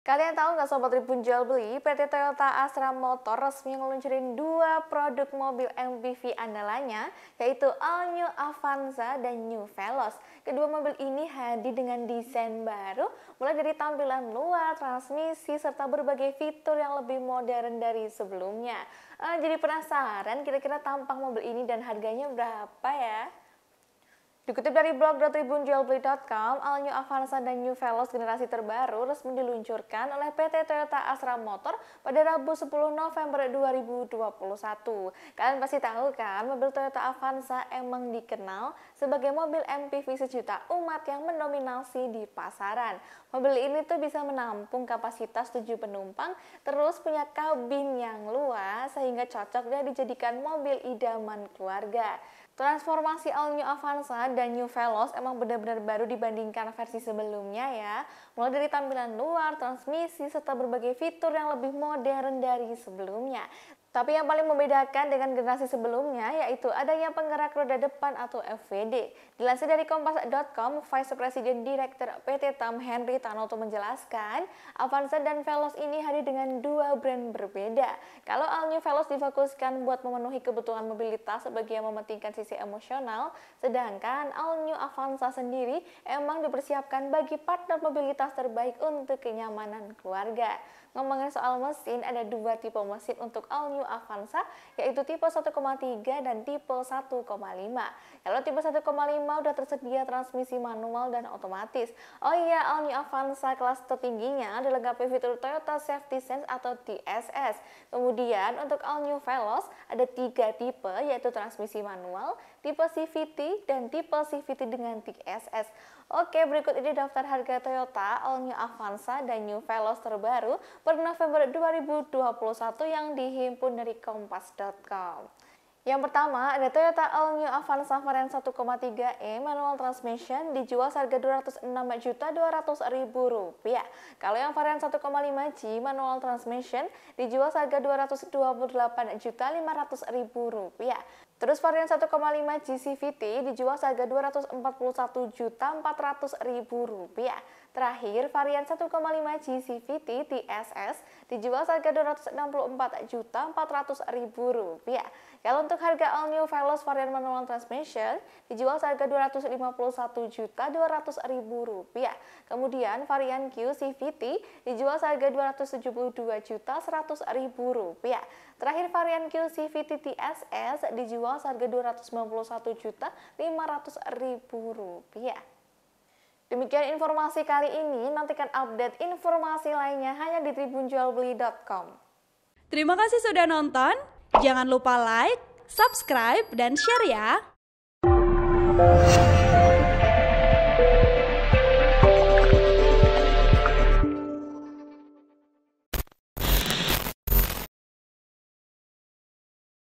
Kalian tahu nggak Sobat Tribun Jual Beli, PT Toyota Astra Motor resmi ngeluncurin dua produk mobil MPV andalanya, yaitu All New Avanza dan New Veloz. Kedua mobil ini hadir dengan desain baru, mulai dari tampilan luar, transmisi, serta berbagai fitur yang lebih modern dari sebelumnya. Eh, jadi penasaran kira-kira tampang mobil ini dan harganya berapa ya? Dikutip dari blog All New Avanza dan New Veloz generasi terbaru resmi diluncurkan oleh PT Toyota Astra Motor pada Rabu 10 November 2021. Kalian pasti tahu kan, mobil Toyota Avanza emang dikenal sebagai mobil MPV sejuta umat yang mendominasi di pasaran. Mobil ini tuh bisa menampung kapasitas 7 penumpang, terus punya kabin yang luas sehingga cocok dia dijadikan mobil idaman keluarga. Transformasi All New Avanza dan New Veloz emang benar-benar baru dibandingkan versi sebelumnya ya. Mulai dari tampilan luar, transmisi, serta berbagai fitur yang lebih modern dari sebelumnya. Tapi yang paling membedakan dengan generasi sebelumnya yaitu adanya penggerak roda depan atau FVD. Dilansir dari Kompas.com, Vice President Director PT Tam Henry Tanoto menjelaskan, Avanza dan Veloz ini hadir dengan dua brand berbeda. Kalau All New Veloz difokuskan buat memenuhi kebutuhan mobilitas sebagai yang mementingkan sisi emosional, sedangkan All New Avanza sendiri emang dipersiapkan bagi partner mobilitas terbaik untuk kenyamanan keluarga. Ngomongin soal mesin, ada dua tipe mesin untuk All New Avanza yaitu tipe 1,3 dan tipe 1,5. Kalau tipe 1,5 udah tersedia transmisi manual dan otomatis. Oh iya, All New Avanza kelas tertingginya dilengkapi fitur Toyota Safety Sense atau TSS. Kemudian untuk All New Veloz ada tiga tipe yaitu transmisi manual, tipe CVT, dan tipe CVT dengan TSS. Oke, berikut ini daftar harga Toyota All New Avanza dan New Veloz terbaru per November 2021 yang dihimpun info dari kompas.com. Yang pertama, ada Toyota All New Avanza varian 1,3e manual transmission dijual seharga rp rupiah. Kalau yang varian 1,5G manual transmission dijual seharga rp rupiah. Terus varian 1,5 GCVT dijual seharga Rp241.400.000. Terakhir, varian 1,5 GCVT TSS dijual seharga Rp264.400.000. Kalau untuk harga all new Veloz varian manual transmission dijual seharga Rp251.200.000. Kemudian varian Q CVT dijual seharga Rp272.100.000. Terakhir varian Q CVT TSS dijual dijual seharga Rp291.500.000. Demikian informasi kali ini, nantikan update informasi lainnya hanya di tribunjualbeli.com. Terima kasih sudah nonton, jangan lupa like, subscribe, dan share ya!